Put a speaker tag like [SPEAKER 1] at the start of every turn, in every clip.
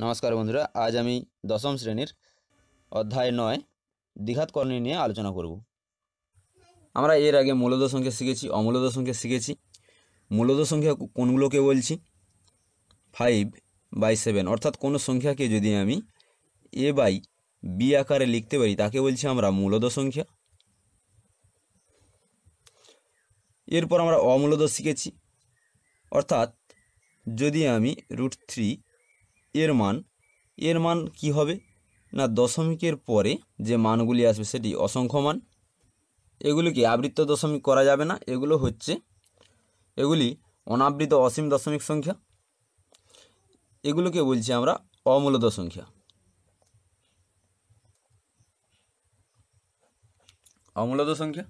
[SPEAKER 1] নমস্কার বন্ধুরা আজ আমি দশম শ্রেণীর অধ্যায় নয় কর্ণী নিয়ে আলোচনা করব আমরা এর আগে মূলদ সংখ্যা শিখেছি অমূলদ সংখ্যা শিখেছি মূলদ সংখ্যা কোনগুলোকে বলছি ফাইভ বাই সেভেন অর্থাৎ কোনো সংখ্যাকে যদি আমি এ বাই বি আকারে লিখতে পারি তাকে বলছি আমরা মূলদ সংখ্যা এরপর আমরা অমূলদ শিখেছি অর্থাৎ যদি আমি রুট থ্রি এর মান এর মান কি হবে না দশমিকের পরে যে মানগুলি আসবে সেটি অসংখ্য মান এগুলিকে আবৃত্ত দশমিক করা যাবে না এগুলো হচ্ছে এগুলি অনাবৃত অসীম দশমিক সংখ্যা এগুলোকে বলছি আমরা অমূলত সংখ্যা অমূলত সংখ্যা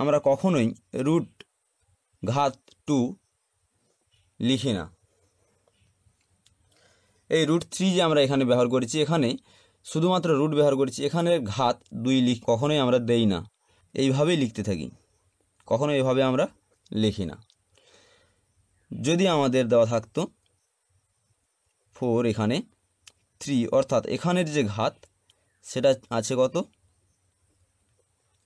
[SPEAKER 1] আমরা কখনোই রুট ঘাত টু লিখি না এই রুট থ্রি যে আমরা এখানে ব্যবহার করেছি এখানে শুধুমাত্র রুট ব্যবহার করেছি এখানের ঘাত দুই লিখ কখনোই আমরা দেই না এইভাবেই লিখতে থাকি কখনো এভাবে আমরা লিখি না যদি আমাদের দেওয়া থাকতো ফোর এখানে থ্রি অর্থাৎ এখানের যে ঘাত সেটা আছে কত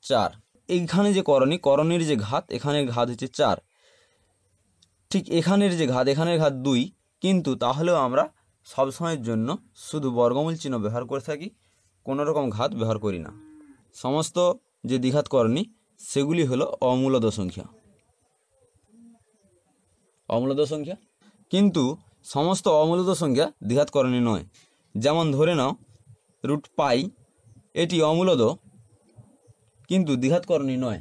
[SPEAKER 1] চার এইখানে যে করণী করণের যে ঘাত এখানের ঘাত হচ্ছে চার ঠিক এখানের যে ঘাত এখানের ঘাত দুই কিন্তু তাহলেও আমরা সবসময়ের জন্য শুধু বর্গমূল চিহ্ন ব্যবহার করে থাকি কোনো রকম ঘাত ব্যবহার করি না সমস্ত যে দ্বিঘাত করণী সেগুলি হলো অমূলদ সংখ্যা অমূলদ সংখ্যা কিন্তু সমস্ত অমূলদ সংখ্যা দ্বিঘাত করণী নয় যেমন ধরে নাও রুট পাই এটি অমূলদ কিন্তু দ্বিঘাত করণী নয়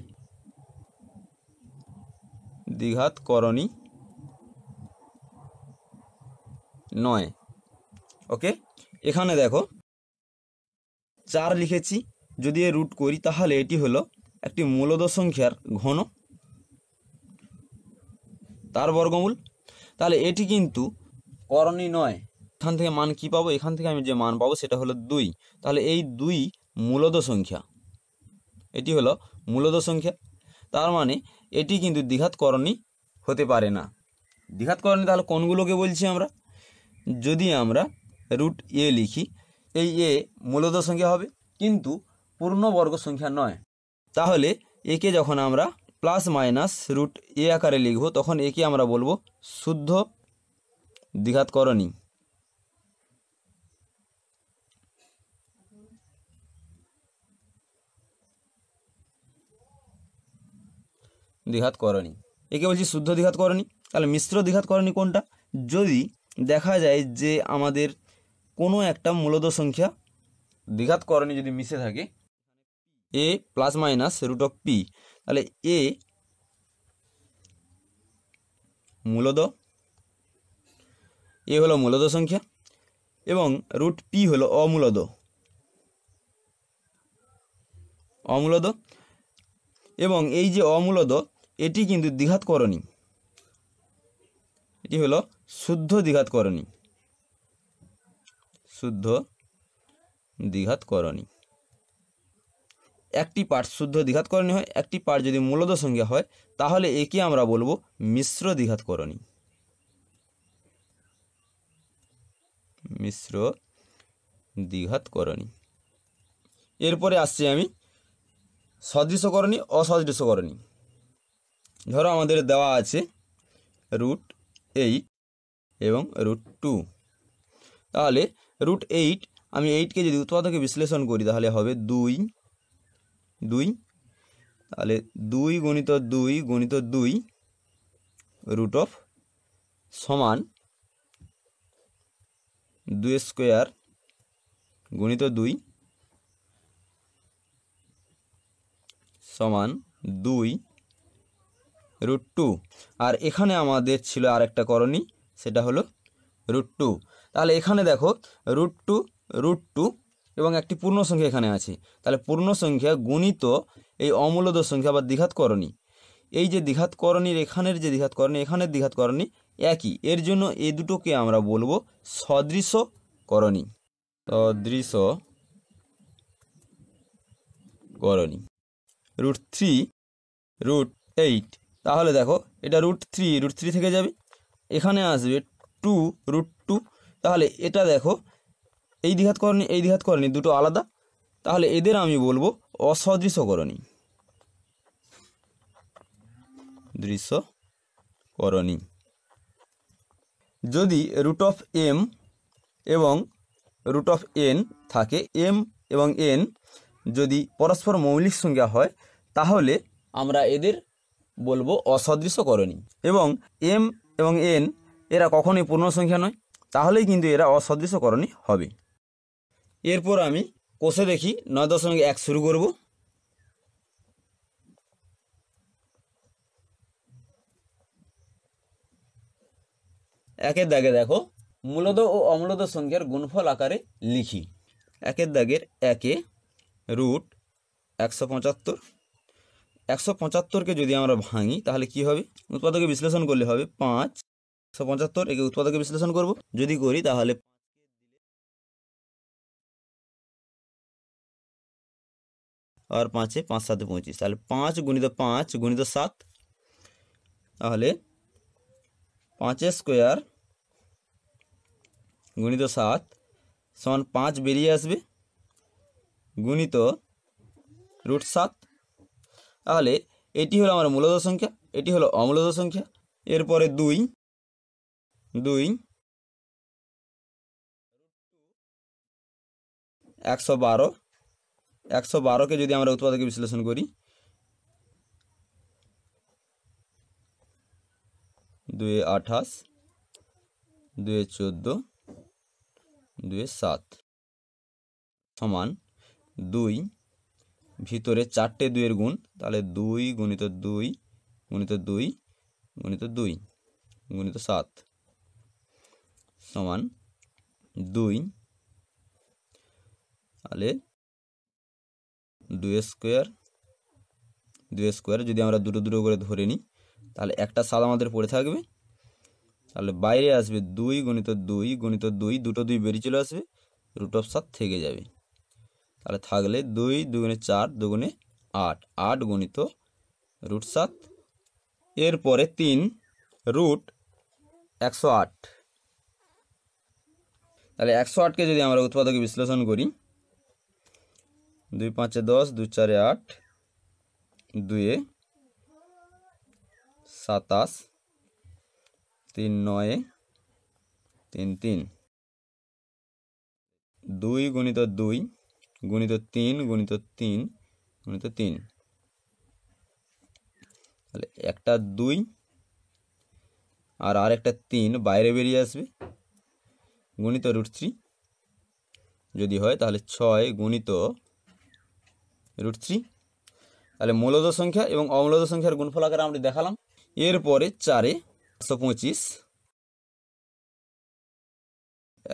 [SPEAKER 1] দ্বিঘাত করণী নয় ওকে এখানে দেখো চার লিখেছি যদি এ রুট করি তাহলে এটি হলো একটি মূলদ সংখ্যার ঘন তার বর্গমূল তাহলে এটি কিন্তু করণী নয় এখান থেকে মান কি পাবো এখান থেকে আমি যে মান পাবো সেটা হলো দুই তাহলে এই দুই মূলদ সংখ্যা এটি হলো মূলদ সংখ্যা তার মানে এটি কিন্তু করণী হতে পারে না করণী তাহলে কোনগুলোকে বলছি আমরা যদি আমরা রুট এ লিখি এই এ মূলত সংখ্যা হবে কিন্তু পূর্ণবর্গ সংখ্যা নয় তাহলে একে যখন আমরা প্লাস মাইনাস রুট এ আকারে লিখব তখন একে আমরা বলবো শুদ্ধ দ্বিঘাতকরণী দ্বিঘাত করণী একে বলছি শুদ্ধ দ্বিঘাত করণী তাহলে মিশ্র দ্বিঘাত করণী কোনটা যদি দেখা যায় যে আমাদের কোনো একটা মূলত সংখ্যা করণে যদি মিশে থাকে a plus minus root of p তাহলে এ মূলত এ হলো মূলত সংখ্যা এবং রুট পি হলো অমূলত অমূলত এবং এই যে অমূলত এটি কিন্তু করণী এটি হলো শুদ্ধ করণী শুদ্ধ করণী একটি পার্ট শুদ্ধ করণী হয় একটি পার্ট যদি মূলত সংজ্ঞা হয় তাহলে একে আমরা বলবো মিশ্র করণী মিশ্র করণী এরপরে আসছি আমি অসদৃশ করণী ধরো আমাদের দেওয়া আছে রুট এইট এবং রুট টু তাহলে রুট এইট আমি এইটকে যদি উৎপাদকে বিশ্লেষণ করি তাহলে হবে দুই দুই তাহলে দুই গণিত দুই গণিত দুই রুট অফ সমান দুই স্কোয়ার গণিত দুই সমান দুই রুট টু আর এখানে আমাদের ছিল আর একটা করণী সেটা হলো রুট টু তাহলে এখানে দেখো রুট টু রুট টু এবং একটি পূর্ণ সংখ্যা এখানে আছে তাহলে পূর্ণ সংখ্যা গুণিত এই অমূলদ সংখ্যা বা করণী এই যে করণীর এখানের যে করণী এখানের করণী একই এর জন্য এই দুটোকে আমরা বলবো সদৃশ করণী সদৃশ করণী রুট থ্রি রুট এইট তাহলে দেখো এটা রুট থ্রি রুট থ্রি থেকে যাবে এখানে আসবে টু রুট টু তাহলে এটা দেখো এই করণী এই করণী দুটো আলাদা তাহলে এদের আমি বলবো অসদৃশ্য করণী দৃশ্য করণী যদি রুট অফ এম এবং রুট অফ এন থাকে এম এবং এন যদি পরস্পর মৌলিক সংখ্যা হয় তাহলে আমরা এদের বলবো করণী এবং এম এবং এন এরা কখনোই পূর্ণ সংখ্যা নয় তাহলেই কিন্তু এরা অসদৃশ্যকরণী হবে এরপর আমি কোষে দেখি নয় দশমিক এক শুরু করব একের দাগে দেখো মূলদ ও অম্লদ সংখ্যার গুণফল আকারে লিখি একের দাগের একে রুট একশো পঁচাত্তর একশো পঁচাত্তরকে যদি আমরা ভাঙি তাহলে কি হবে উৎপাদকে বিশ্লেষণ করলে হবে পাঁচ একশো পঁচাত্তর একে উৎপাদকে বিশ্লেষণ করব যদি করি তাহলে আর পাঁচে পাঁচ সাতে পঁচিশ তাহলে পাঁচ গুণিত পাঁচ গুণিত সাত তাহলে পাঁচের স্কোয়ার গুণিত সাত সমান পাঁচ বেরিয়ে আসবে গুণিত রুট সাত তাহলে এটি হলো আমার মূলদ সংখ্যা এটি হলো অমূলদ সংখ্যা এরপরে দুই দুই একশো বারো একশো বারোকে যদি আমরা উৎপাদক বিশ্লেষণ করি দুয়ে আঠাশ দুয়ে চোদ্দো দুয়ে সাত সমান দুই ভিতরে চারটে দুইয়ের গুণ তাহলে দুই গুণিত দুই গুণিত দুই গুণিত দুই গুণিত সাত সমান দুই তাহলে দুই স্কোয়ার দুই স্কোয়ার যদি আমরা দুটো দুটো করে ধরে নিই তাহলে একটা সাল আমাদের পড়ে থাকবে তাহলে বাইরে আসবে দুই গণিত দুই গণিত দুই দুটো দুই বেরিয়ে চলে আসবে রুট অফ সাত থেকে যাবে তাহলে থাকলে দুই দুগুণে চার দুগুণে আট আট গণিত রুট সাত এরপরে তিন রুট একশো আট তাহলে একশো আটকে যদি আমরা উৎপাদকে বিশ্লেষণ করি দুই পাঁচে দশ দুই চারে আট দুয়ে সাতাশ তিন নয়ে তিন তিন দুই গুণিত দুই গুণিত তিন গুণিত তিন গুণিত তিন তাহলে একটা দুই আর আরেকটা তিন বাইরে বেরিয়ে আসবে গুণিত রুট থ্রি যদি হয় তাহলে ছয় গুণিত রুট থ্রি তাহলে মূলদ সংখ্যা এবং অমূলদ সংখ্যার গুণফল আকারে আমরা দেখালাম এরপরে চারে একশো পঁচিশ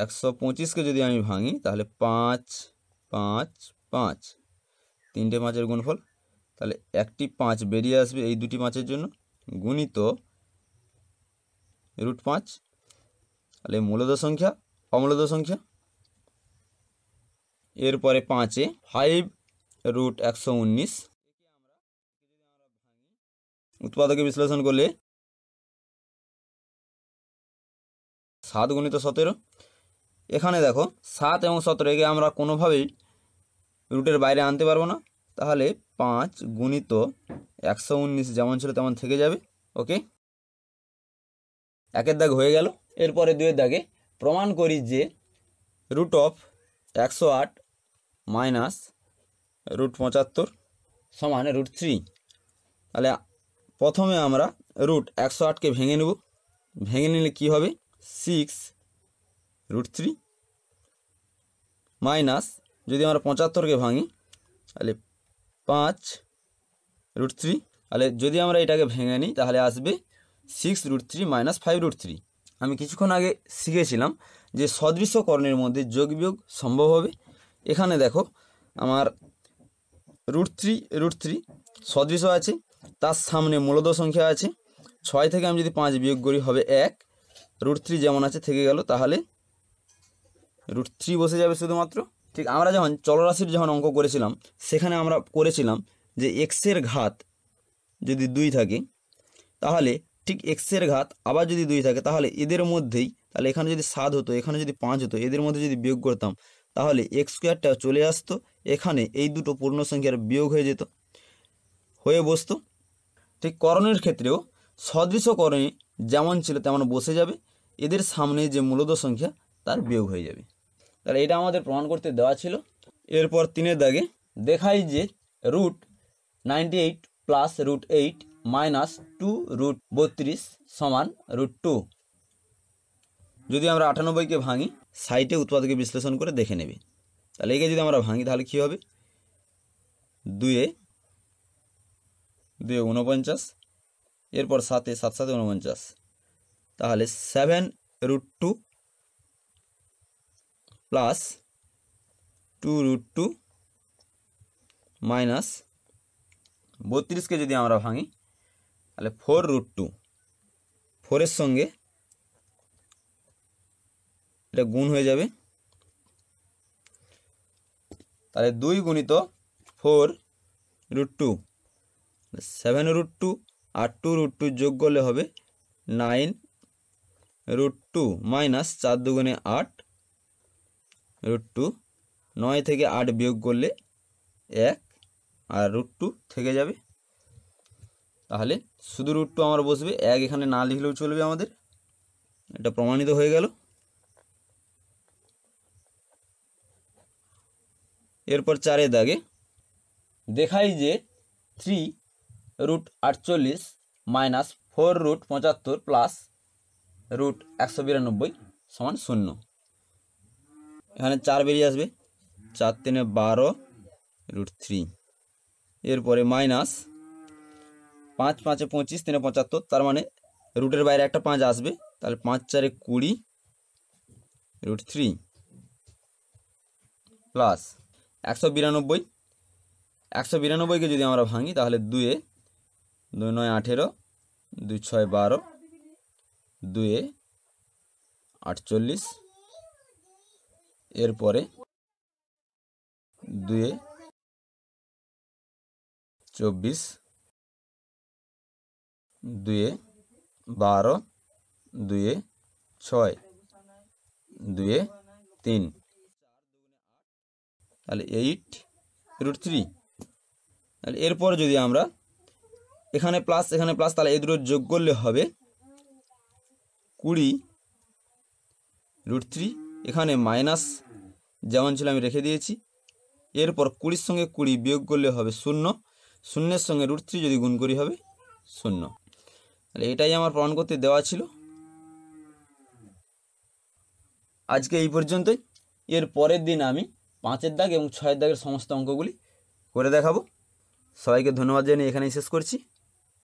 [SPEAKER 1] একশো পঁচিশকে যদি আমি ভাঙি তাহলে পাঁচ পাঁচ পাঁচ তিনটে মাছের গুণফল তাহলে একটি পাঁচ বেরিয়ে আসবে এই দুটি মাছের জন্য গুণিত রুট পাঁচ তাহলে মূলদ সংখ্যা অম্লদ সংখ্যা এরপরে পাঁচে ফাইভ রুট একশো উনিশ উৎপাদকে বিশ্লেষণ করলে সাত গুণিত সতেরো এখানে দেখো সাত এবং সতেরো এগে আমরা কোনোভাবেই রুটের বাইরে আনতে পারবো না তাহলে পাঁচ গুণিত একশো উনিশ যেমন ছিল তেমন থেকে যাবে ওকে একের দাগ হয়ে গেল এরপরে দুয়ের দাগে প্রমাণ করি যে রুট অফ একশো আট মাইনাস রুট পঁচাত্তর সমান রুট থ্রি তাহলে প্রথমে আমরা রুট একশো আটকে ভেঙে নেব ভেঙে নিলে কি হবে সিক্স রুট থ্রি মাইনাস যদি আমরা পঁচাত্তরকে ভাঙি তাহলে পাঁচ রুট থ্রি তাহলে যদি আমরা এটাকে ভেঙে নিই তাহলে আসবে six root three minus five root three আমি কিছুক্ষণ আগে শিখেছিলাম যে সদৃশ্যকরণের মধ্যে যোগ বিয়োগ সম্ভব হবে এখানে দেখো আমার রুট থ্রি রুট থ্রি সদৃশ্য আছে তার সামনে মূলত সংখ্যা আছে ছয় থেকে আমি যদি পাঁচ বিয়োগ করি হবে এক রুট থ্রি যেমন আছে থেকে গেল তাহলে রুট থ্রি বসে যাবে শুধুমাত্র ঠিক আমরা যখন চলরাশির যখন অঙ্ক করেছিলাম সেখানে আমরা করেছিলাম যে এক্সের ঘাত যদি দুই থাকে তাহলে ঠিক এক্সের ঘাত আবার যদি দুই থাকে তাহলে এদের মধ্যেই তাহলে এখানে যদি সাত হতো এখানে যদি পাঁচ হতো এদের মধ্যে যদি বিয়োগ করতাম তাহলে এক্স স্কোয়ারটা চলে আসতো এখানে এই দুটো পূর্ণ সংখ্যার বিয়োগ হয়ে যেত হয়ে বসতো ঠিক করণের ক্ষেত্রেও সদৃশকরণে যেমন ছিল তেমন বসে যাবে এদের সামনে যে মূলত সংখ্যা তার বিয়োগ হয়ে যাবে তাহলে এটা আমাদের প্রমাণ করতে দেওয়া ছিল এরপর তিনের দাগে দেখাই যে root ninety eight plus root eight minus two root বত্রিশ সমান রুট টু যদি আমরা আটানব্বইকে ভাঙি সাইটে উৎপাদকে বিশ্লেষণ করে দেখে নেবে তাহলে একে যদি আমরা ভাঙি তাহলে কী হবে দুয়ে দুয়ে উনপঞ্চাশ এরপর সাতে সাত সাতে উনপঞ্চাশ তাহলে seven root two plus two root two minus বত্রিশকে যদি আমরা ভাঙি তাহলে ফোর রুট টু ফোরের সঙ্গে এটা গুণ হয়ে যাবে তাহলে দুই গুণিত four root two seven root two আর টু রুট টু যোগ করলে হবে নাইন রুট টু মাইনাস চার দুগুণে আট রুট টু নয় থেকে আট বিয়োগ করলে এক আর রুট টু থেকে যাবে তাহলে শুধু রুট টু আমার বসবে এক এখানে না লিখলেও চলবে আমাদের এটা প্রমাণিত হয়ে গেল এরপর চারে দাগে দেখাই যে থ্রি রুট আটচল্লিশ মাইনাস ফোর রুট পঁচাত্তর প্লাস রুট একশো বিরানব্বই সমান শূন্য এখানে চার বেরিয়ে আসবে চার তিনে বারো রুট থ্রি এরপরে মাইনাস পাঁচ পাঁচে পঁচিশ তিনে পঁচাত্তর তার মানে রুটের বাইরে একটা পাঁচ আসবে তাহলে পাঁচ চারে কুড়ি রুট থ্রি প্লাস একশো বিরানব্বই একশো বিরানব্বইকে যদি আমরা ভাঙি তাহলে দুয়ে দুই নয় আঠেরো দুই ছয় বারো দুয়ে আটচল্লিশ এরপরে দুয়ে চব্বিশ দুয়ে বারো দুয়ে ছয় দুয়ে তিন তাহলে এইট রুট থ্রি তাহলে এরপর যদি আমরা এখানে প্লাস এখানে প্লাস তাহলে এই দুটো যোগ করলে হবে কুড়ি রুট থ্রি এখানে মাইনাস যেমন ছিল আমি রেখে দিয়েছি এরপর কুড়ির সঙ্গে কুড়ি বিয়োগ করলে হবে শূন্য শূন্যের সঙ্গে রুট থ্রি যদি গুণ করি হবে শূন্য তাহলে এটাই আমার প্রমাণ করতে দেওয়া ছিল আজকে এই পর্যন্তই এর পরের দিন আমি পাঁচের দাগ এবং ছয়ের দাগের সমস্ত অঙ্কগুলি করে দেখাবো সবাইকে ধন্যবাদ জানিয়ে এখানেই শেষ করছি